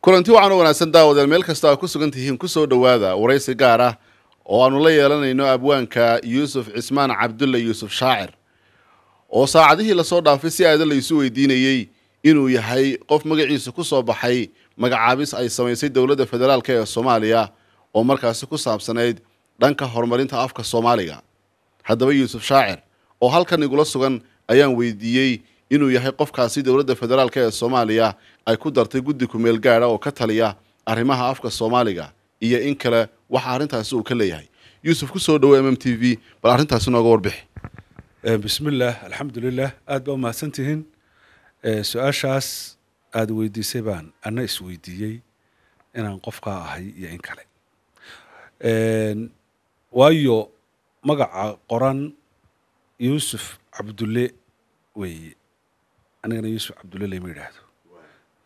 kulanti waxaan u wanaagsan daawadeen meel kasta aa ku sugan tihiin ku soo dhowaada waraysi gaar ah oo aanu la yeelanayno abwaanka yuusuf cismaan cabdulle yuusuf shaacir oo saacadihii lasoo dhaafay si aada laysu weydiinayey inuu yahay qof magaciisa ku soo baxay magacaabis ay samaysay dowladda federaalka ee soomaaliya oo markaasi ku saabsanayd dhanka horumarinta afka soomaaliga haddaba yuusuf shaacir oo halkan igula sugan ayaan weydiiyey inuu yahay qofkaasi dowladda federaalka ee soomaaliya ay ku dartay guddi kumeel gaada oo ka taliya arrimaha afka soomaaliga iyo in kale waxa arrintaasi uu ka leeyahay yuusuf ku kusoo dhawo mm t v bal arrintaasi nooga warbixi eh, bismillaah alxamdulilah aad baa umahadsan tihiin eh, su-aashaas aada weydiisay baan ana isweydiiyey inaan qofkaa ahay iyo in kale eh, waayo magaca qoran yuusuf cabdulle weeye anigana yuusuf cabdulle lama yidhaahdo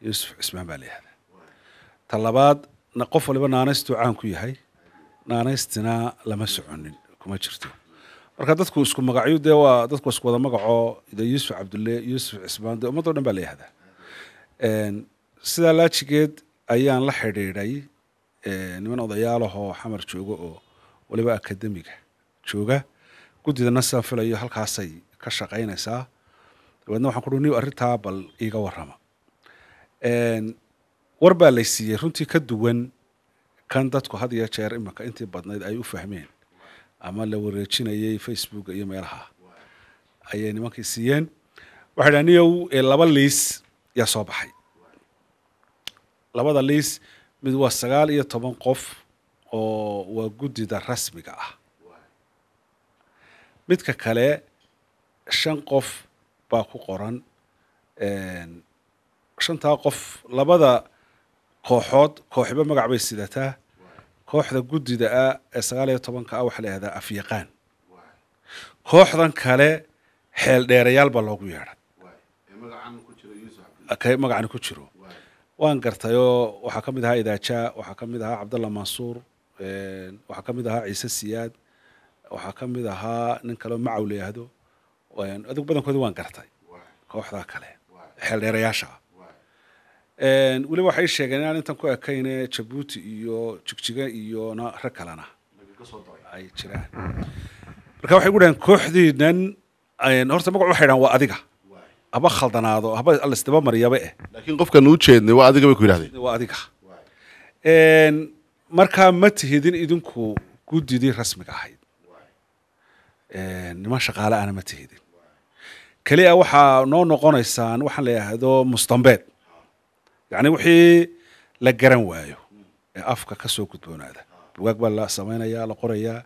yuusuf cismaan baa la yihahdaa ta labaad qof waliba naanaystuu caan ku yahay naanaystina lama soconin kuma jirto marka dadku isku magacyo dee waa dadku isku wada magaco de yuusuf cabdulle yuusuf cismaan dee ummado dhan baa la sidaa laajigeed ayaan la xidhiidhay niman odayaalahoo xamar jooga oo waliba akademiga jooga guddidana sidaan filayo halkaasay ka shaqaynaysaa dabeedna waxaan ku ui ni arrintaa bal iiga warrama war baa lay siiyey runtii ka duwan kan dadku had iyo jeer iminka intii badnayd ay u fahmeen ama la wareejinayay facebook iyo meelaha ayay nimankii siiyeen waxa dha niyow laba liis yaa soo baxay labada liis mid waa sagaal iyo toban qof oo waa guddida rasmiga ah midka kale shan qof baa ku qoran shantaa qof labada kooxood kooxiba magac bay sidataa kooxda guddida ah ee sagaal iyo tobanka ah waxaa la yihahdaa afyaqaan kooxdan kale xeel dheerayaal baa loogu yeedhay kay magacani ku jiro waan gartay oo waxaa ka mid ahaa idaajaa waxaa ka mid ahaa cabdalla mansuur waxaa ka mid ahaa ciise siyaad waxaa ka mid ahaa nin kaleo macaw la yihahdo adig badankoodi waan gartay kooxdaa kale xeel dheerayaasha ah weliba waxay sheegeen inaan intan ku ekayne jabuuti iyo jigjiga iyo rag kalena ay jiraan marka waxay ugu kooxdiinan horta magacu waxay dhahan waa adiga haba khaldanaado haba lasdaba mariyaba eh laakiin qofkan u waa adiga bay ku yidhahdeen waa adiga markaa ma tihidin idinku guddidii rasmiga ahayd niman shaqaale ana ma tihidin keliya waxaa noo noqonaysaan waxaan la yidhaahdo mustambeed yani wixii la garan waayo ee afka kasoo gudboonaada bugaag baa la samaynayaa la qorayaa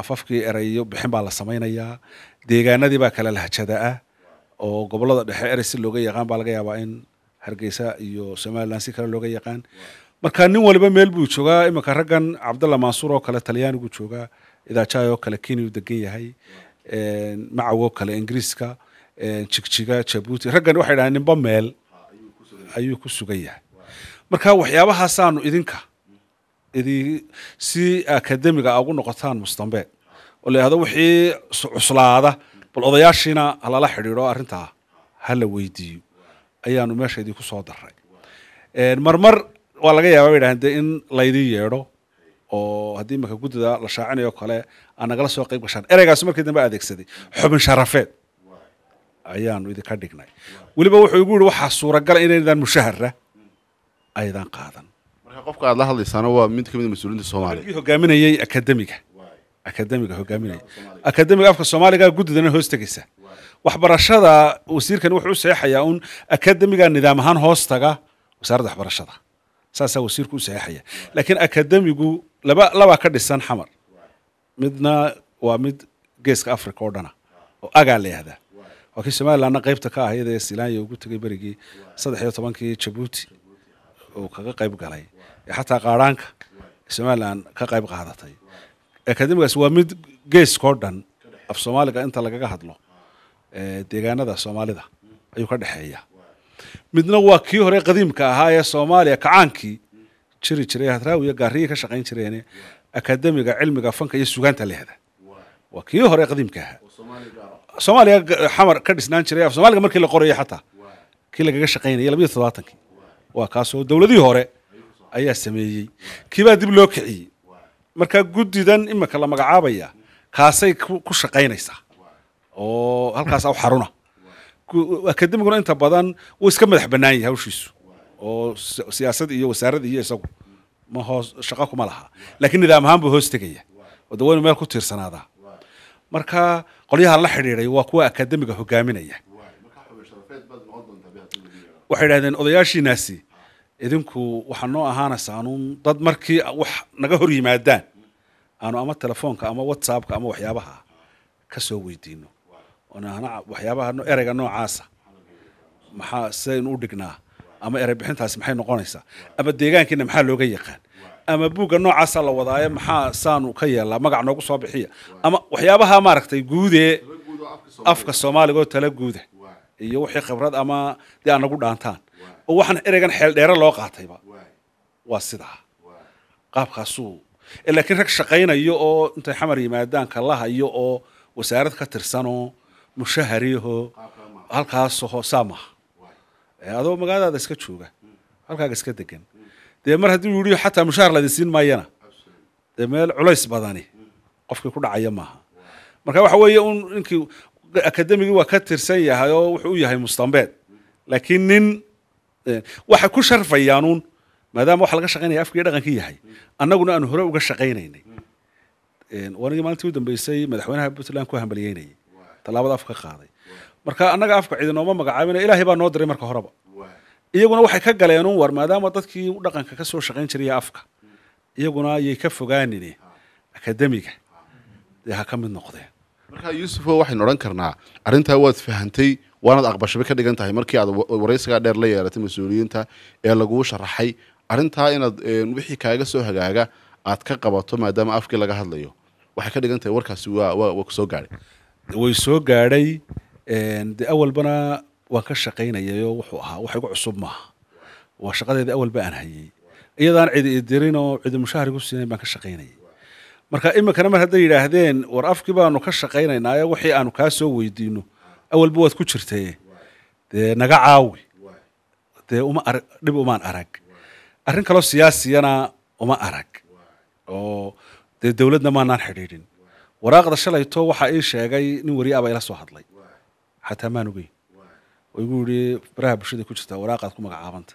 afafkii erayo bixin baa la samaynayaa deegaanadii baa kala lahjada oo gobolada dhexe erey looga yaqaan baa laga yaabaa in hargeysa iyo somalilan si kale looga yaqaan marka nin waliba meel buu joogaa iminka raggan cabdalla mansuur oo kale talyaanigu joogaa idaajay oo kale kenyau degan yahay macawoo kale ingiriiska jigjiga jabuuti raggan waxay dhahaan ninba meel ayuu ku sugan yahay marka waxyaabahaasaanu idinka idi si akademiga a ugu noqotaan mustambe oo la yidhahdo wixii cuslaada bal odayaashiina halala xidhiidho arrintaa hala weydiiyo ayaanu meesha idinku soo daray marmar waa laga yaaba bay in laydin yeedho oo haddii imaka guddida la shaacinayo kale aan nagala soo qayb gashaan ereygaasi markii dambe adeegsaday xubin sharafeed ayaanu idinka dhignay weliba wuxuu igu yihi waxaa suuragala ah inaydaan mushahara aydan qaadan marka qofka aad la hadlaysaana waa mid kamid ah mas-uuliinta soomaaliya hogaaminayay akademiga akademiga hogaaminaya akademiga afka soomaaliga guddidana hoos tegaysa waxbarashada wasiirkan wuxuu u saxayaa un akademiga nidaam ahaan hoos taga wasaaradda waxbarashada saasaa wasiirku u saxaya laakiin akademigu laba labaa ka dhisan xamar midna waa mid geeska africa oo dhana oo agaa la yahdaa laakiin somalilandna qeybta ka ah iyada ee silaanya ugu tegay berigii saddex iyo tobankii jabuuti uu kaga qeyb galay ee xataa qaadhaanka somalilan ka qeyb qaadatay akademigaas waa mid geeskoo dhan af soomaaliga inta lagaga hadlo deegaanada soomaalida ayuu ka dhexeeya midna waa kii hore qadiimka ahaa ee soomaaliya kacaankii jiri jiray hadraawi iyo ka shaqayn jireen akademiga cilmiga fanka iyo sugaanta lehda waa kii hore qadiimka ahaa soomaaliya xamar ka dhisnaan jiray af soomaaliga markii la qorayay xataa kii lagaga shaqaynayay labaiyo todobaatankii waa kaasoo dowladihii hore ayaa sameeyey kiibaa dib loo kiciyey markaa guddidan imika la magacaabaya kaasay ku shaqaynaysaa oo halkaasaa u xaruna akademiguna inta badan wuu iska madax bannaan yahay hawshiisu oo siyaasad iyo wasaarad iyo isagu ma hoos shaqa kuma laha laakiin nidaam ahaan buu hoos tegaya oo meel ku tiirsanaadaa marka qolyahan la xidhiiday waa kuwa akademiga hogaaminaya waxay idhahdeen odayaashiinaasi idinku waxaa noo ahaanaysaa anuun dad markii wax naga hor yimaadaan aanu ama telefoonka ama whatsappka ama waxyaabaha ka soo weydiino waxyaabaha ereyga noocaasa maxaa sidaynu u dhignaa ama erey bixintaasi maxay noqonaysaa ama deegaankiina maxaa looga yaqaan ama buugga noocaasa la wadaayo maxaa saanu ka yeelaa magac noogu soo bixiya ama waxyaabaha maaragtay guudee afka soomaaliga oo tala guuda iyo wixii khibrad ama dee aa nagu dhaantaan oo waxaan ereygan xeeldheere loo qaatayba waa sidaa qaabkaasuu laakiin rag shaqaynayo oo intay xamar yimaadaan kalahayo oo wasaarad ka tirsanoo mushahariyaho halkaasoho saa maha adoo magaaladaada iska jooga halkaaga iska degan dee mar hadduu yidhi xataa mushaar ladi siin maayana dee meel culays badani qofkii ku dhacaya maaha marka waxa weeye un ninkii akademigii waa ka tirsan yahay oo wuxuu u yahay mustambeed laakiin nin eh, waxay ku sharfayaanuun maadaama waxa laga shaqaynaya afkii dhaqankii yahay annaguna aanu hore uga shaqaynaynay wanigii maalintii u dambeysay madaxweynaha puntland ku hambaliyeynayay tallaabada afka ka qaaday marka annaga afka ciidinooma magacaabina ilaahay baa noo diray marka horeba iyaguna waxay ka galeen un war maadaama dadkii dhaqanka kasoo soo shaqayn jiraya afka iyaguna ayay ka fogaanine akademiga dee ha ka mid noqdeen marka yuusufo waxaynu odhan karnaa arrintaa waad fahantay waanad aqbashabay ka dhigan tahay markii aad waraysigaa dheer la yeelatay mas-uuliyiinta ee laguu sharaxay arrintaa inaad wixii kaaga soo hagaaga aad ka qabato maadaama afkii laga hadlayo waxay ka dhigan tahay warkaasi waa soo gaadhay way soo gaadhay de awalbana waan ka shaqaynayayo wuxuu ahaa wax igu cusub maaha waa shaqadeedii awalba aan hayay iyadaan cidi idirin oo cidi mushaahar igu siinayn baan ka shaqaynayay marka iminkana mar hadday yidhaahdeen war afkii baanu ka shaqaynaynaaye wixii aanu kaa soo weydiino awalba waad ku jirtee dee naga caawi dee uma dhib umaan arag arrin kaloo siyaasiyana uma arag oo dee dowladna maanaan xidhiidhin waraaqda shalayto waxaa ii sheegay nin wariyaabaa ila soo hadlay xataa maan ogeyn oo igu yidhi baraha bulshada ku jirtaa waraaqaad ku magacaabanta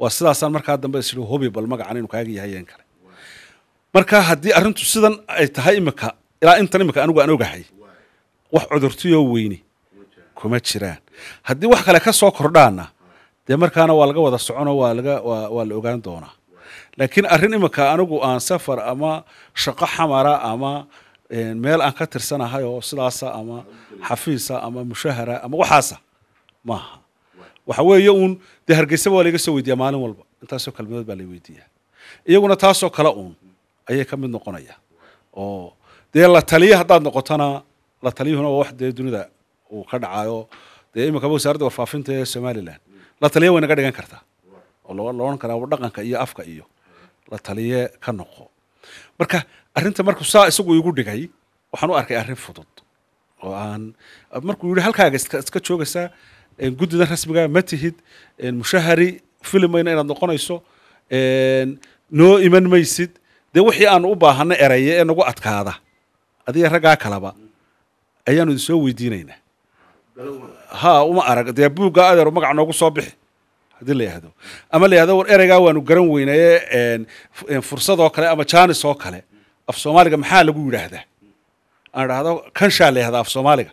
waa sidaasaan markaa dambe isii hobi bal magacan inu kaaga yahayeen kale markaa haddii arrintu sidan ay tahay imika ilaa intan imika anigu aan ogahay wax cudurtiyo weyni kuma jiraan haddii wax kale ka soo kordhaana dee markaana waa laga wada socono waa laga waa la ogaan doonaa laakiin arrin imika anigu aan safar ama shaqo xamara ama meel aan ka tirsanahay oo sidaasa ama xafiisa ama mushahara ama waxaasa maaha waxa weeye uun dee hargeysaba waa laga soo weydiiyaa maalin walba intaasoo kalmadood baa la weydiiya iyaguna taasoo kale uun ayay ka mid noqonaya oo dee la taliye haddaad noqotona la taliyuhuna waa wax dee dunida uu ka dhacaayo dee iminkaba wasaaradda warfaafinta ee somalilan la taliye way naga dhigan kartaa oo la odhan karaa dhaqanka iyo afka iyo la taliye ka noqo marka arrinta markuu saa isagu igu dhigay waxaan u arkay arrin fudud oo aan markuu yidhi halkaaga iska joogaysaa guddida rasmiga ma tihid mushahari filimayna inaad noqonayso noo iman maysid dee wixii aan u baahana eraye ee nagu adkaada adiga raggaa kaleba ayaanu idin soo weydiinaynaa ha uma arag dee buuggaa adeero magac noogu soo bixi haddii la yihahdo ama la yihahdo war ereygaa waanu garan weynaye fursadoo kale ama janis oo kale af soomaaliga maxaa lagu yidhaahdaa aan idhaahdo kanshaa la yihahdaa af soomaaliga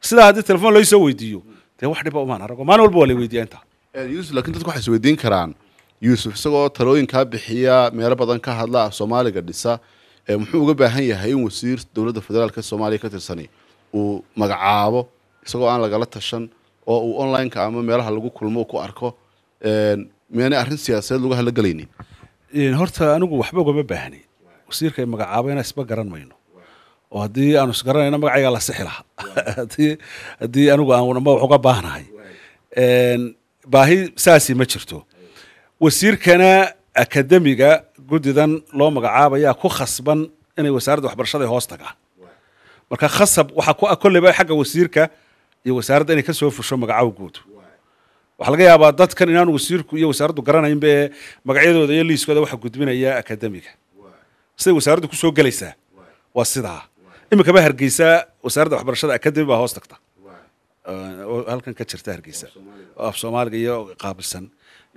sidaa haddii telefoon laysoo weydiiyo dee wax dhiba umaan arago maalin walba waa la weydiiya intaa yusuf lakin dadku waxay isweydiin karaan yuusuf isagoo talooyinkaa bixiya meelo badan ka hadla ah soomaaliga dhisa muxuu uga baahan yahay in wasiir dowladda federaalk soomaaliya ka tirsani uu magacaabo isagoo aan lagala tashan oo uu onlineka ama meelaha lagu kulmo ku arko miyaanay arrin siyaasadeed lagu hadla gelaynin horta anigu waxba ugama baahni wasiirka magacaabo inaa isba garan mayno oo haddii aanu isgaranayna magacaygaa la sixi lahaa haddii haddii anigu aan wax uga baahnahay baahi saasi ma jirto wasiirkana akademiga guddidan loo magacaabayaa ku khasban inay wasaaradda waxbarashada hoos tagaan marka khasab waxaa ku ah kolleyba xagga wasiirka iyo wasaaradda inay kasoo fusho magacaw waxaa laga yaabaa dadkan inaanu wasiirku iyo wasaaraddu garanayn be magacyadooda iyo liiskooda waxa gudbinaya akademiga siday wasaaraddu kusoo gelaysaa waa sidaa iminkaba hargeysa wasaaradda waxbarashada academy baa hoos tagta halkan ka jirta hargeysa af soomaaliga iyo qaabilsan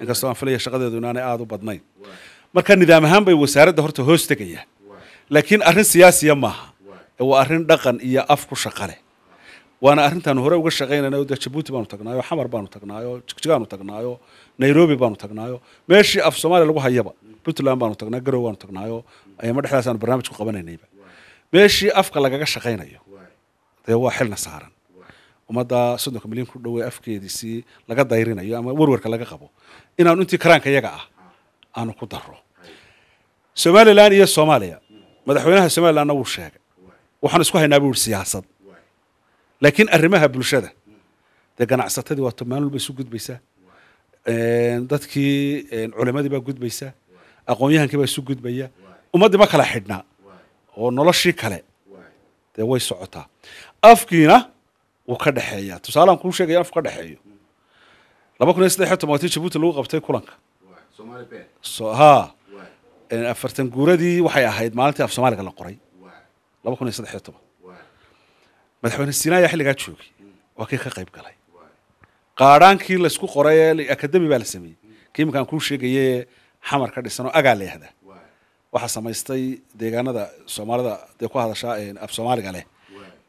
inkastoo aan filaya shaqadeedu inaanay aada u badnayn marka nidaam ahaan bay wasaaradda horta hoos tegayaan laakiin arrin siyaasiya ah maaha waa arrin dhaqan iyo af ku shaqa leh waana arrintaanu hore uga shaqaynayna dee jabuuti baanu tagnaayo xamar baanu tagnaayo jigjigaanu tagnaayo nairobi baanu tagnaayo meeshii af soomaaliya lagu hayaba puntland baanu tagnaa garow baanu tagnaayo ayama dhexdaasaanu barnaamij qabanaynayba meeshii afka lagaga shaqaynayo dee waa xilna saaran ummadda soddonka milyan ku dhowey afkeedii si laga dayrinayo ama warwarka laga qabo inaan intii karaanka iyaga ah aanu ku daro somalilan iyo soomaaliya madaxweynaha somalilanna wuu sheegay waxaan isku haynaa buu yihi siyaasad laakiin arrimaha bulshada dee ganacsatadii waato maalin isu gudbaysaa dadkii culimadii baa gudbaysaa aqoon-yahankii baa isu gudbaya ummaddii ma kala xidhnaa oo noloshii kale dee way socotaa afkiina wuu ka dhexeeyaa tusaalean kuu sheegaya in afku ka dhexeeyo laba kun iyo saddexiyo tobantii jabuuti lagu qabtay kulanka ha afartan guuradii waxay ahayd maalintii af soomaaliga la qoray laba kun iyo saddexiyo toban madaxweyne ayaa xilligaa joogay waa kii ka qayb galay qaadhaankii laysku qoray akademi baa la sameeyey kii kuu sheegaye xamar ka dhisan oo agaa la yihahdaa waxaa samaystay deegaanada soomaalida dee ku hadashaa af soomaaliga leh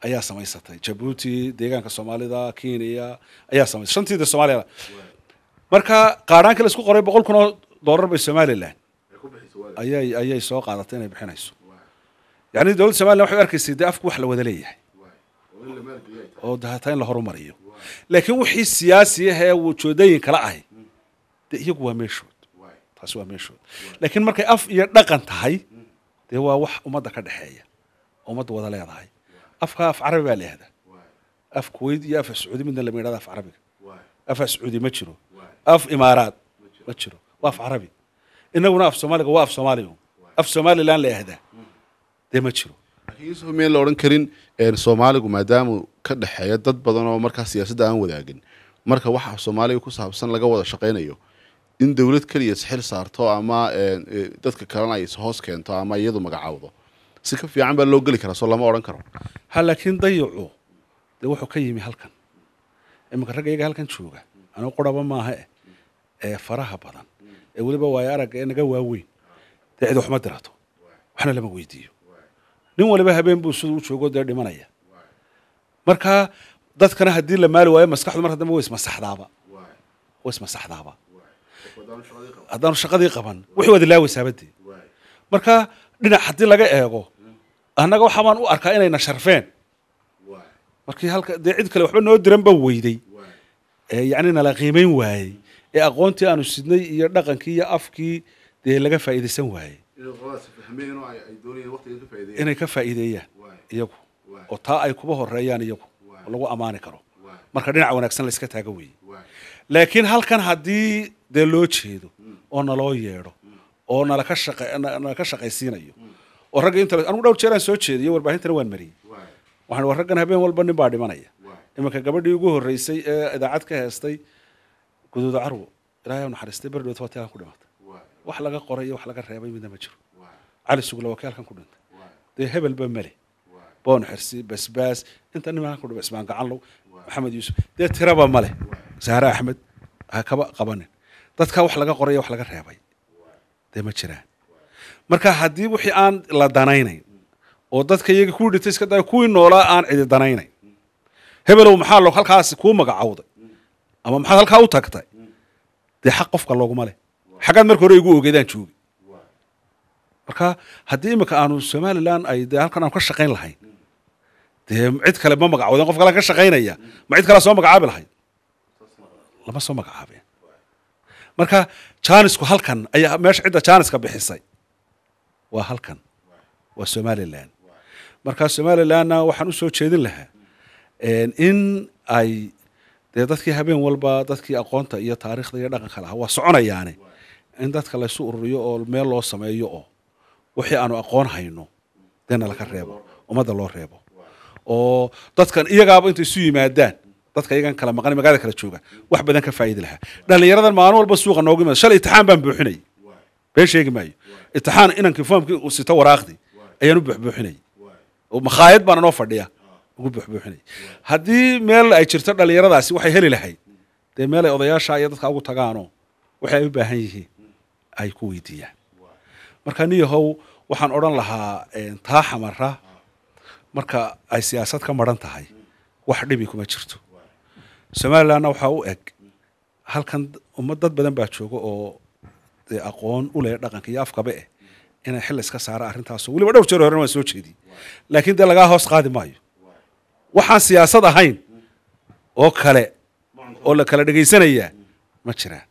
ayaa samaysatay jabuuti deegaanka soomaalida kenya ayaa samaysay shantiida soomaaliya marka qaadhaankii laisku qoray boqol kun oo dollar bay somalilan ayay ayay soo qaadatay inay bixinayso yacni dowladda somalilan waxay u arkaysay dee afku wax la wada leeyahay oo dahata in la horumariyo laakiin wixii siyaasi ahee wujoodooyin kala ahi mm. dee iyagu waa meeshu taasi waa meeshooda laakiin markay af iyo dhaqan tahay dee waa wax ummadda ka dhexeeya ummadda wada leedahay afka af carabi baa la yihahdaa af kuweyd iyo afa sacuudi midna lama yidhahda af carabiga afa sacuudi ma jiro af imaaraad ma jiro waa af carabi inaguna af soomaaliga waa af soomaaliya af somalilan la dee ma jiro yusuf la odhan karin soomaaligu maadaamuu ka dhexeeya dad badan oo markaas siyaasadda aan wadaagin marka waxa af soomaaliga ku saabsan laga wada shaqaynayo in dowlad keliya isxil saarto ama eh, eh, dadka kalena ay ishoos keento ama iyadu magacaawdo si ka fiican baa loo geli karaa soo lama odhan karo ha laakiin dayacu dee wuxuu ka yimi halkan iminka ragga iyaga halkan jooga anuu quraba maaha ee eh, faraha badan ee weliba waayo aragga ee naga waaweyn dee cid waxma dirato waxna lama weydiiyo nin waliba habeen buu siduu u joogo dee dhimanaya markaa dadkana haddii la maali waayo maskaxdu mar haddama way ismasaxdaaba way ismasaxdaaba haddaanu shaqadii qaban wuxuu waad ilaawaysaa bade marka dhinac haddii laga eego annaga waxa u arkaa inayna sharfeen markii halka dee cid kale waxba noo diran diranba weyday yacni nala qiimeyn waayey ee aqoontii aanu sidnay iyo dhaqankii iyo afkii dee laga faa'iidaysan waayey inay ka faa'iideeyaan iyagu oo taa ay kuba horeeyaan iyagu oo lagu ammaani karo marka dhinac wanaagsan layska taaga weeye laakiin halkan haddii dee loo jeedo oo naloo yeedho oo nalaka nalaka shaqaysiinayo oo ragga inta anugu dhowr jeeraan soo jeediyo warbaahintana waan mariyey waxaan war raggan habeen walba nin baa dhimanaya iminka gabadhii ugu horreysay ee idaacad ka heestay guduud carwo ilaahay u naxariistay berdhood hoteelkan ku dhimatay wax laga qoray iyo wax laga reebay midna ma jiro cali sugle wakaalkan ku dhintay dee hebelba male boon xirsi basbaas inta nimankan ku dhima ismaan gacanlow maxamed yuusuf dee tiraba male sahre axmed ha kaba qabanin dadkaa wax laga qoray wax laga reebay dee ma jiraan marka haddii wixii aan la danaynayn oo dadka iyaga kuwii dhintay iska da kuwii noolaa aan cidi danaynayn hebelow maxaa lo halkaas kuu magacawday ama maxaad halkaa u tagtay dee xaq qofka looguma leh xaggaad marka hore igu ogeedaan joogi marka haddii iminka aanu somalilan ay dee halkan aanu ka shaqayn lahayn dee cid kale ma magacawden qof kalaan ka shaqaynaya ma cid kalea soo magacaabi lahayd lama soo magacaabin marka jaanisku halkan ayaa meesha cidda jaaniska bixisay waa halkan waa somalilan marka somalilanna waxaan usoo jeedin lahaa in ay dee dadkii habeen walba dadkii aqoonta iyo taariikhda iyo dhaqanka lahaa waa soconayaane in dadka laysu ururiyo oo meel loo sameeyo oo wixii aanu aqoon hayno deena laga reebo ummadda loo reebo oo dadkan iyagaaba intay isu yimaadaan dadka iyagan kala maqan magaalada kala jooga wax badan ka faa'iidi lahaa dhallinyaradan maalin walba suuqa noogu imaada shalay itixaan baan buuxinayay been sheegi maayo itixaan inankii foomkii uu sito waraaqdii ayaan u buuxbuuxinayay makhaayad baana noo fadhiya ugu buuxbuuxinayay haddii meel ay jirto dhallinyaradaasi waxay heli lahayd dee meel ay odayaasha iyo dadka ugu tagaanoo waxay ay u baahan yihiin ay ku weydiiyaan marka niyahow waxaan odhan lahaa taa xamara marka ay siyaasad ka maran tahay wax dhibi kuma jirto somalilandna waxaa u eg halkan ummad dad badan baa jooga oo aqoon u leh dhaqanka iyo afkaba eh inay xil iska saara arrintaasoo weliba dhowr jeer horena waan soo jeediyey laakiin dee lagaa hoos qaadi maayo waxaan siyaasad ahayn oo kale oo la kala dhegaysanayaa ma jiraan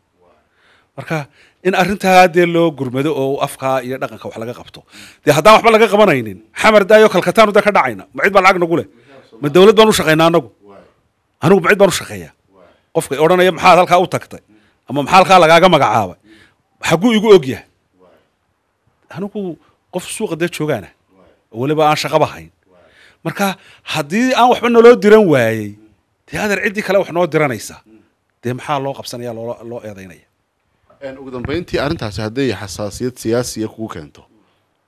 marka in arrintaa dee loo gurmado oo afkaa iyo dhaqanka wax laga qabto dee haddaan waxba laga qabanaynin xamar daayo kalkataanu dee ka dhacayna ma cid baa lacag nagu leh ma dowlad baan u shaqaynaa annagu anugu bacid baan u shaqeeyaa qofka odhanaya maxaad halkaa u tagtay ama maxaa halkaa lagaaga magacaabay xagguu igu ogyahay yahay anugu qof suuqa dee joogaana oo weliba aan shaqaba hayn marka haddii aan waxba naloo diran waayey dee adeer ciddii kale wax noo diranaysa dee maxaa loo qabsanaya loo eedaynaya ugu dambeyntii arrintaasi hadday xasaasiyad siyaasiya kugu keento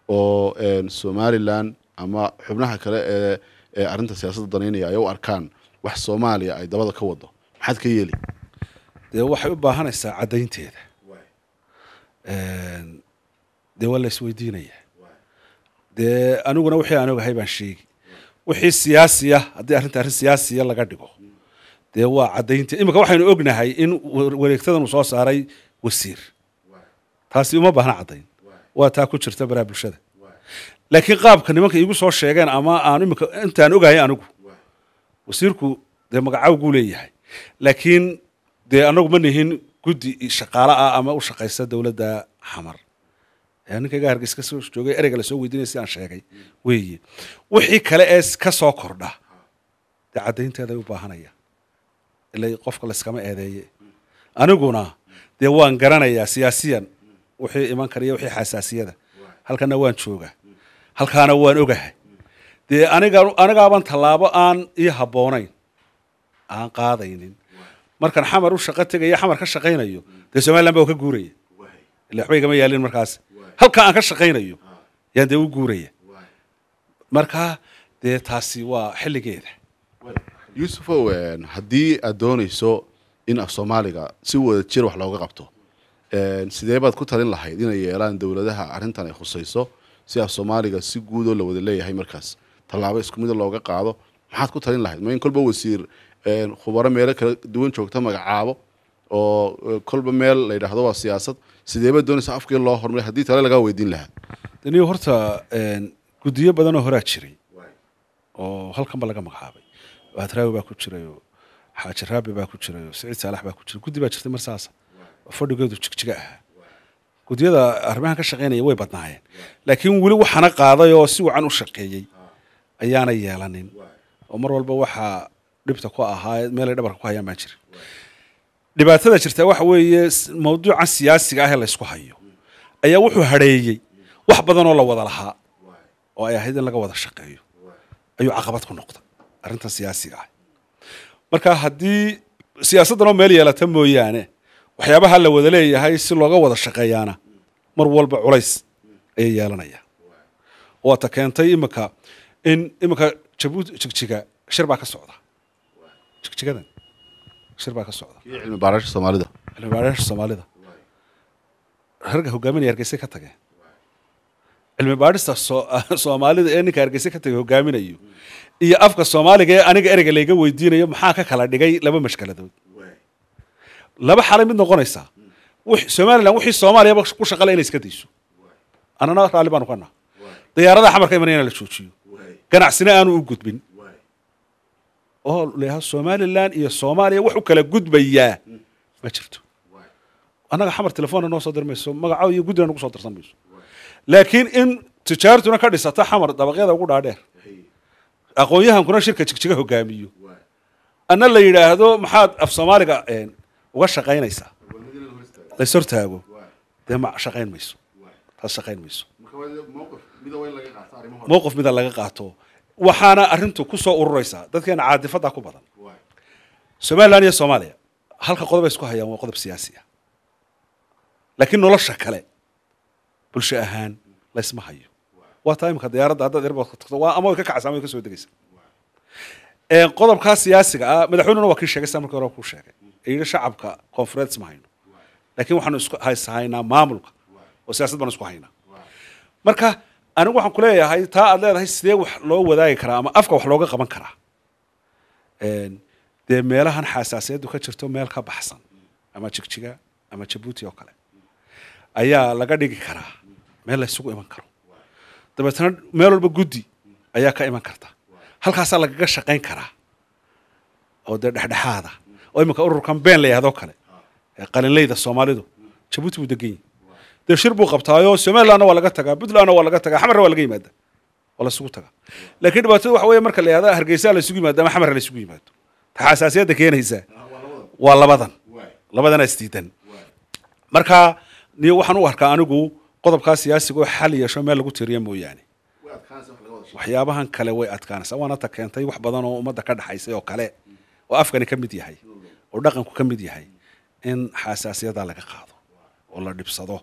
oo somalilan ama xubnaha kale ee ee arrinta siyaasadda danaynaya ay u arkaan wax soomaaliya ay dabada ka wado maxaad ka yeeli dee waxay u baahanaysaa caddaynteeda dee waa la isweydiinaya dee aniguna wixii aan ogahay baan sheegi wixii siyaasiya haddii arrinta arrin siyaasiya laga dhigo dee waa caddaynte imika waxaynu ognahay in wareegtadan uu soo saaray wasiir taasi uma baahna caddayn waa taa ku jirta baraa bulshada laakiin qaabka nimanka iigu soo sheegeen ama aan imika intaan ogahay anigu wasiirku dee magacaawguu leeyahay laakiin dee anagu ma nihin guddi shaqaale ah ama u shaqaysa dowladda xamar ninkayga hargeys joogay ereyga lasoo weydiinaya si aan sheegay weeye wixii kale ee ka soo kordha dee caddaynteeday u baahanaya ilay qofka layskama eedeeye aniguna dee waan garanayaa siyaasiyan wixii iman kara iyo wixii xasaasiyada halkana waan joogaa halkaana waan ogahay dee anigaaban tallaabo aan ii habboonayn aan qaadaynin markan xamar u shaqo tegayo xamar ka shaqaynayo dee somalilan baa u ka guuraya ila waxba igama yaalin markaas halkaa aan ka shaqaynayo ah. yaan dee u guuraya markaa dee taasi waa xilligeeda yuusufow haddii aad doonayso in af soomaaliga si wada jir wax looga qabto sidee baad ku talin lahayd inay yeelaan dowladaha arrintan ay khusayso si af soomaaliga si guudoo la wada leeyahay markaas tallaabo isku mida looga qaado maxaad ku talin lahayd ma in kolba wasiir khubaro meelo kala duwan joogta magacaabo oo kolba meel la yidhaahdo waa siyaasad sideeba doonaysa afkii loo horumariy haddii tale lagaa weydiin lahaa anigo horta guddiyo badanoo horaa jiray oo halkanba laga magacaabay hadraawi baa ku jirayoo xaaji raabi baa ku jirayoo siciid saalax baa ku jira guddi baa jirtay mar saasa oo fadhigeedu jigjiga ahaa guddiyada arrimahan ka shaqeynaya way badnaayeen laakiin weli waxana qaaday oo si wacan u shaqeeyey ayaana yeelanin oo mar walba waxaa dhibta ku ahaa meelay dhabarka ku hayaan baan jira dhibaatada jirta waxa weeye mawduucan siyaasiga ah ee laysku hayo ayaa wuxuu hadheeyey wax badan oo la wada lahaa oo ay ahayd in laga wada shaqeeyo ayuu caqabad ku noqday arrintan siyaasiga ah marka haddii siyaasaddan meel yeelata mooyaane waxyaabaha la wada leeyahay si looga wada shaqeeyaana mar walba culays ayay yeelanayaan waata keentay iminka in iminka jabuuti jigjiga shir baa ka socda jigjigadan shir baa ka socda cilmi baarasha soomaalida cilmi soomaalida ragga hogaaminaya hargeysa ka tageen cilmi baarista soomaalida ee ninka hargeysa ka tagay hogaaminayo iyo afka soomaaliga ee aniga ereyga layga weydiinayo maxaa ka kala dhigay laba mashkaladood laba xalay mid noqonaysaa somalilan wixii soomaaliyaba ku shaqala inay iska dayso annana raalli baanu ka naha diyaaradaha xamarka imanaya in la joojiyo ganacsina aanu u gudbin oo leeyaha somalilan iyo soomaaliya wax u kala gudbayaa ma jirto annaga xamar telefona noo soo dir mayso magaco iyo guddina nagu soo dirsan mayso laakiin in tijaaratuna ka dhisata xamar dabaqyada ugu dhaadheer aqoon-yahankuna shirka jigjiga hogaamiyo anna la yidhaahdo maxaad af soomaaliga uga shaqaynaysaa lays hortaago dee ma shaqayn mayso taas shaqayn mayso mowqif mida laga qaato waxaana arintu kusoo ururaysaa dadkeena caadifadaa ku badan somalilan iyo soomaaliya halka qodob isku hayaan waa qodob siyaasi ah laakiin nolosha kale bulsho ahaan laysma hayo waa taa imika diyaaradda haddaad erboodka tagto waa ama way ka kacaysaa ama way ka soo qodobkaa siyaasiga ah madaxweynuna waa kii sheegay samarkii hore ku sheegay yidhi shacabka conference ma hayno laakiin waxaanu isku hays maamulka oo siyaasad baanu isku haynaa marka anigu waxaan ku leeyahay taa aada leedahay sidee wax loo wadaagi karaa ama afka wax looga qaban karaa dee meelahan xaasaasiyaddu ka jirto meel ka baxsan ama jigjiga ama jabuuti oo kale ayaa laga dhigi karaa meel laysugu iman karo dabeetana meel walba guddi ayaa ka iman karta halkaasaa lagaga shaqayn karaa oo dee dhexdhexaada oo iminka ururkan been la yihahdo kale qalinleyda soomaalidu jabuuti buu degan yahy dee shir buu qabtaayo somalilanna waa laga tagaa puntlandna waa laga tagaa xamarna waa laga yimaada waa lasugu tagaa lakiin dhibaatada waxa weya marka la hargeysaa laisugu yimaado ama xamarra laisugu yimaado ta xasaasiyadda keenaysa waa labadan labadana isdiidan marka niyo waxaan u arkaa anigu qodobkaa siyaasiga xal yeesho meel lagu tiriya mooyaane waxyaabahan kale way adkaanaysa waanata keentay wax badan oo ummadda ka dhexaysay oo kale oo afkani ka mid yahay oo dhaqanku ka mid yahay in xasaasiyada laga qaado oo la dhibsado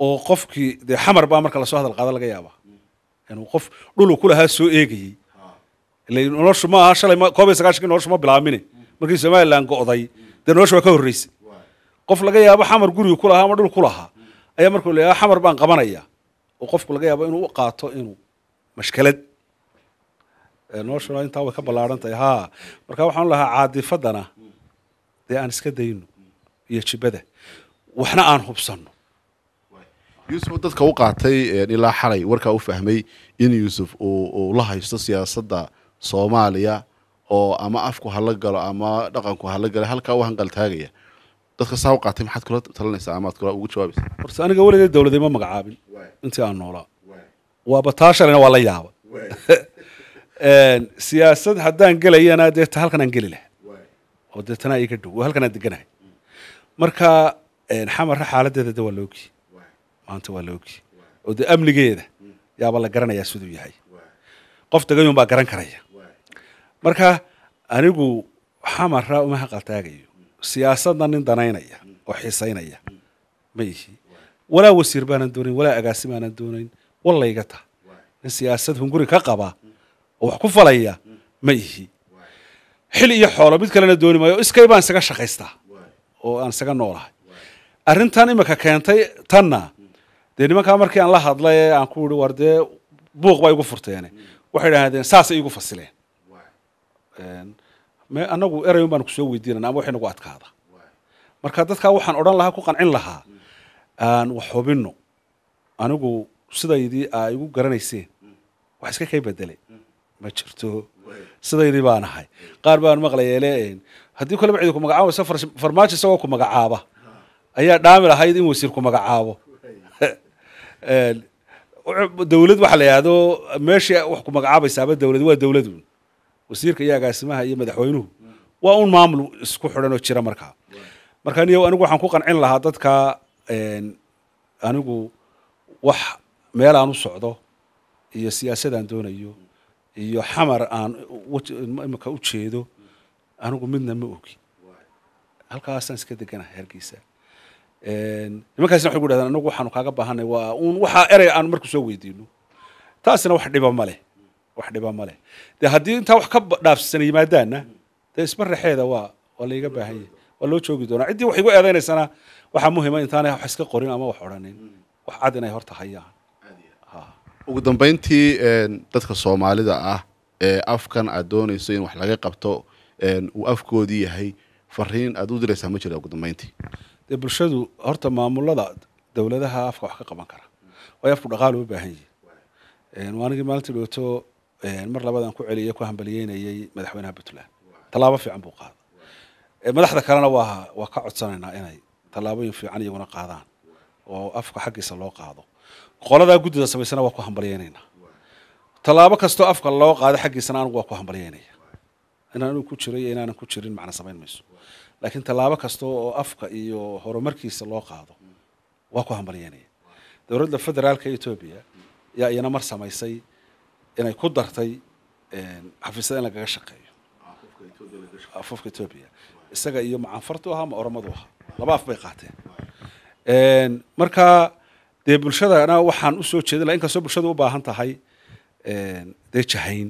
oo qofkii dee xamar baa marka lasoo hadal qaada laga yaaba inuu qof dhulu kulahaa soo eegayey noloshu ma aha shalay koob iyo noloshu ma bilaamine markii somalilan go'day dee noloshu waa ka horraysay qof laga yaabo xamar guriga ku ama dhul ku lahaa ayaa markuu la xamar baan qabanaya oo qofku laga yaabo inuu u qaato inuu mashkalad noloshuna intaa way ka ballaaran tahay haa marka waxaan lahaa caadifaddana dee aan iska dayno iyo jibada waxna aan hubsanno yuusuf dadka u qaatay eh, ilaa xalay warkaa u fahmay in yuusuf uu la haysto siyaasadda soomaaliya oo ama afku hala galo ama dhaqanku hala galo halkaa u hanqaltaagaya dadka saa u qaatay maxaad kula talinaysaa amaad kula ugu jawaabaysa horse aniga weligay dowladey ma magacaabin intii aan noolaa waaba taa waa la yaaba siyaasad haddaan gelayana deeta halkan aan geli laha oo deetanaa iiga dhow oo halkan aan deganahay marka xamarra xaaladeeda de waa loogi maanta waa la ogyi oo de amnigeeda yaaba la garanayaa siduu yahay qof degayun baa garan karaya marka anigu xamarraa uma haqaltaagayo siyaasadna nin danaynaya oo xiisaynaya ma ihi walaa wasiir baanan doonayn walaa agaasi baanan doonayn wallayga ta nin siyaasad hunguri ka qaba oo wax ku falaya ma ihi xil iyo xoolo mid kalena dooni maayo iskay baan isaga shaqaystaa oo aan isaga noolahay arrintan imika keentay tanna dee nimankaa markii aan la hadlay ee aan ku ihi war dee buuq baa igu furteene waxay idhaahdeen saasay igu fasileen anagu erayun baanu kusoo weydiinana ama waxay nagu adkaada marka dadkaa waxaan odhan lahaa ku qancin lahaa aan wax anigu sidaydii aa igu garanayseen wax iska kay bedelay ma jirto sidaydii baan ahay qaar baan maqlayeele haddii kole bacidi kumagacaawaysa farmaajo isagoo ku magacaaba ayaa dhaami lahayd in wasiir ku magacaabo dowlad waxa la yidhahdo meesha wax ku magacaabaysaaba dowlad waa dowladun wasiirka iyo agaasimaha iyo madaxweynuhu waa un maamul isku xidhan oo jira markaa marka niyo anigu waxaan ku qancin lahaa dadka anigu wax meel aan u socdo iyo siyaasad aan doonayo iyo xamar aan imika u jeedo anigu midna ma ogi halkaasaan iska deganaha hargeysa nimankaasna waxay ku yidhahdeen anagu waxaanu kaaga baahanay waa uun waxaa erey aanu marku soo weydiino taasina wax dhiba maleh wax dhiba maleh leh dee haddii intaa wax ka dhaafsana yimaadaanna dee isbaraxeeda waa waa laiga baahan yahay waa loo joogi doonaa ciddii wax igu eedaynaysana waxaa muhima intaanay wax iska qorin ama wax odhanin wax cad inay horta hayaan ugu dambayntii dadka soomaalida ah ee afkan aad doonayso in wax laga qabto uu afkoodii yahay fariin aad u diraysaa ma jira ugu dambeyntii dee bulshadu horta maamulada dowladaha afka wax ka qaban kara waayo afku dhaqaal u baahan yihi waanigii maalinta dhooto mar labadan ku celiye ku hambaliyeynayey madaxweynaha puntland tallaabo fiican buu qaaday madaxda kalena waa waa ka codsanaynaa inay tallaabooyin fiican iyaguna qaadaan oo afka xaggiisa loo qaado qoladaa guddida samaysana waa ku hambaliyeynaynaa tallaabo kastoo afka loo qaado xaggiisana anugu waa ku hambalyeynaya inaan ku jiro iyo inaanan ku jirin macna samayn mayso laakiin tallaabo kasta oo afka iyo horumarkiisa loo qaado waa ku hambalyaynaya dowladda federaalka etoobiya yaa iyana mar samaysay inay ku dartay xafiisyada in lagaga shaqeeyo afafka etoobiya isaga iyo macanfartu ahaa ma oramadu ahaa laba af bay qaateen marka dee bulshadana waxaan usoo jeedin laha inkastoo bulshadu u baahan tahay dee jahayn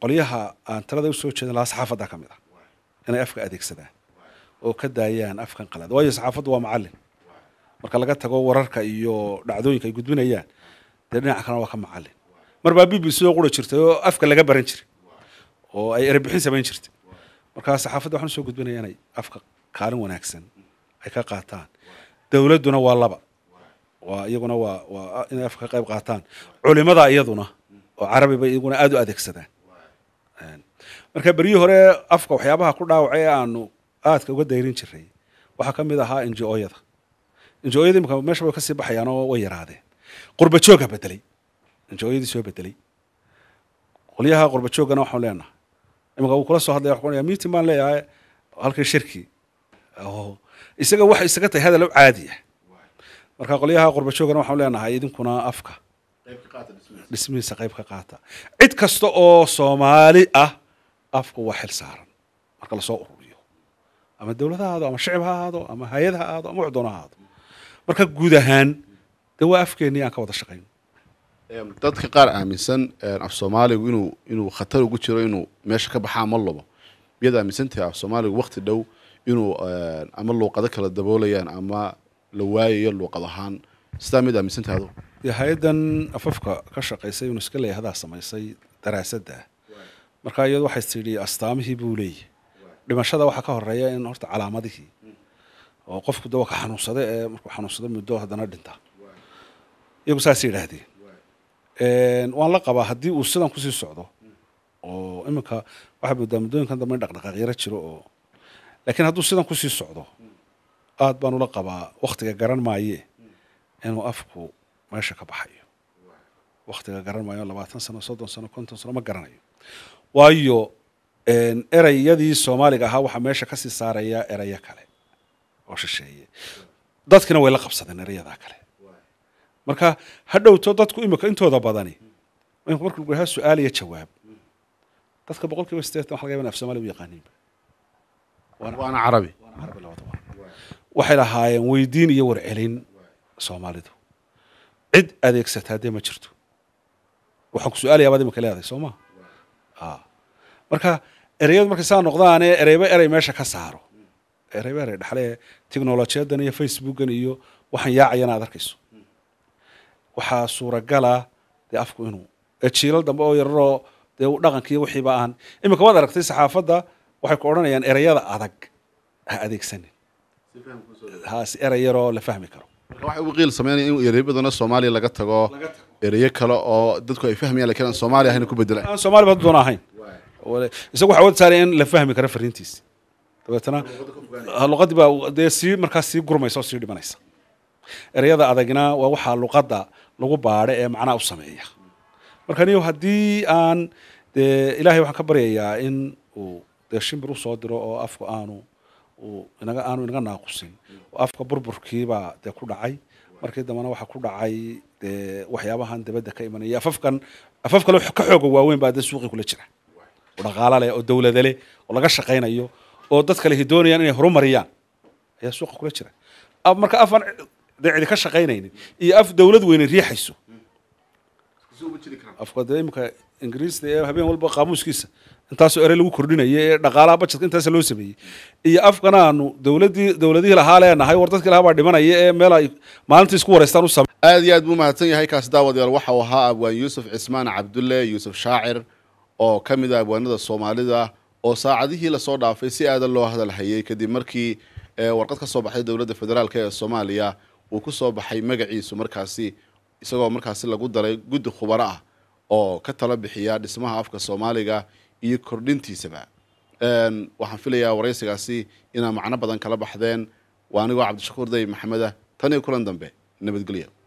qolyaha aan talada usoo jeedin lahaa saxaafadda ka mid ah inay afka adeegsadaan oo ka daayaan afkan qalaad waayo saxaafaddu waa macallin marka laga tago wararka iyo dhacdooyinka ay gudbinayaan dee dhinaca kalena waa ka macallin mar baa b b c oo qura jirtay oo afka laga baran jiray oo ay erebixin samayn jirtay marka saxaafadda waxaan usoo gudbinayaa inay afka kaalin wanaagsan ay ka qaataan dowladduna waa laba waa iyaguna waa waa inay afka ka qayb qaataan culimada iyaduna oo carabi bay iyaguna aada u adeegsadaan marka beryihii hore afka waxyaabaha ku dhaawacay ee aanu aadka uga dayrin jiray waxaa ka mid ahaa injooyada injooyada imika meesha way kasii baxayaan oo way yaraadeen qurba bedelay injooyadii soo bedelay qolyaha qurba joogana waxaan leenahay imika wuu kula soo hadlaya waxuu kunayaa meeting leeyahay halkii shirki isaga waxa isaga tahay hadal caadi ah marka qolyaha qurba joogana waxaan leenahay idinkuna afka dhismihiisa qeyb ka qaata cid kasta oo soomaali ah afku waa xil saaran marka lasoo ururiyo ama dowlad ha ahaado ama shicib ha ahaado ama hay-ad ha ahaado ama waxdoon ha ahaado marka guud ahaan dee waa afkeenii aan ka wada shaqayno dadka qaar aaminsan af soomaaligu inuu inuu khatar ugu jiro inuu meesha ka baxaa ma lobo miyaad aaminsan tahay af soomaaligu wakti dhow inuu ama luuqado kala daboolayaan ama la waayayo luuqad ahaan sidaa miyaad aaminsan tahay adu ya hay-addan afafka ka shaqaysay unesco iska hadaa samaysay daraasadda ah markaa iyad waxay tidhi astaamihii buu leeyahy dhimashada waxaa ka horeeya in horta calaamadihii oo qofku dawaka xanuunsada ee markuu xanuunsado muddo haddana dhinta iyagu saas yidhaahdeen waan la qabaa haddii uu sidan kusii socdo oo iminka waxaa moodaa muddooyinkan dambe in dhaqdhaqaaqyaro jiro oo laakiin hadduu sidan kusii socdo aada baan ula qabaa waktiga garan maaye inuu afku meesha ka baxayo waktiga garan maayo labaatan sano soddon sano konton sano ma garanayo waayo erayadii soomaaliga ahaa waxaa meesha kasii sii saaraya erayo kale oo shisheeye dadkina way la qabsadeen erayadaa kale marka ha dhowto dadku imika intooda badani marka lagu yahaa su-aal iyo jawaab dadka boqolkiiba kiiba sideetan waxa laga yabana af soomaaliya u yaqaaniinba waana carabi waxay lahaayeen weydiin iyo warcelin soomaalidu cid adeegsataa dee ma jirto waxaan ku su-aalayabaad imika leedahay soo maa Ah. marka ereyadu markay saa noqdaane ereyba erey meesha ka saaro ereyba erey dhexle technolojiyadan iyo facebookan iyo waxaan yaacayana aad arkayso waxaa suuragala dee afku inuu jiilal dambe oo yararoo dee dhaqankiiyo wixiiba aan iminka waad aragtay saxaafadda waxay ku odhanayaan ereyada adag ha adeegsanin si erey yaroo la fahmi karo qiil laga tago ereyo kale oo dadku ay fahmayaan lakin aan soomaaliya ahayn ku bedela aan soomaaliya baa ahayn isaga waxa wada saaray in la fahmi karo fariintiisi dabeetana luqaddii baa dee sii markaas sii gurmaysa oo sii dhimanaysa ereyada adagna waa waxaa luqadda lagu baadho ee macnaha u sameeya marka niyo haddii aan dee ilaahay waxaan ka baryayaa in uu dee shimbir usoo diro oo afka aanu aanu inaga naaqusin oo afka burburkiibaa dee ku dhacay markii dambena waxaa ku dhacay waxyaabahan dabadda ka imanaya afafkan afaf kale ka xooga waaweyn baa de suuqii kula jira oo dhaqaala leh oo dawlada leh oo laga shaqaynayo oo dad kale doonayaan inay horumariyaan ayaa suuqa kula jira marka afan de cidi ka shaqaynaynin iyo af dowlad weyne riixayso afka imika ingiriista ee habeen walba qaamuuskiisa intaasoo erey lagu kordhinaya ee dhaqaalaha bajadka intaasa loo sameeyey iyo afkanaanu dowladii dowladihii lahaa leenahay war dadkii lahaa baa dhimanaya ee meel ay maalintii isku wareystaan u samay aad iyo aad buu mahadsan yahay kaasi daawadayaal waxa uu ahaa abwaan yuusuf cismaan cabdulle yuusuf shaacir oo ka mid ah abwaanada soomaalida oo saacadihii lasoo dhaafay si aadan loo hadal hayay kadib markii warqad ka soo baxday dowladda federaalk ee soomaaliya uu ku soo baxay magaciisu markaasi isagoo markaasi lagu daray guddi khubaro ah oo ka tala bixiya dhismaha afka soomaaliga iyo kordhintiisaba waxaan filayaa waraysigaasi inaa macno badan kala baxdeen waa anigoo cabdishakuur day maxamedah tan iyo kulan dambe nabadgelyo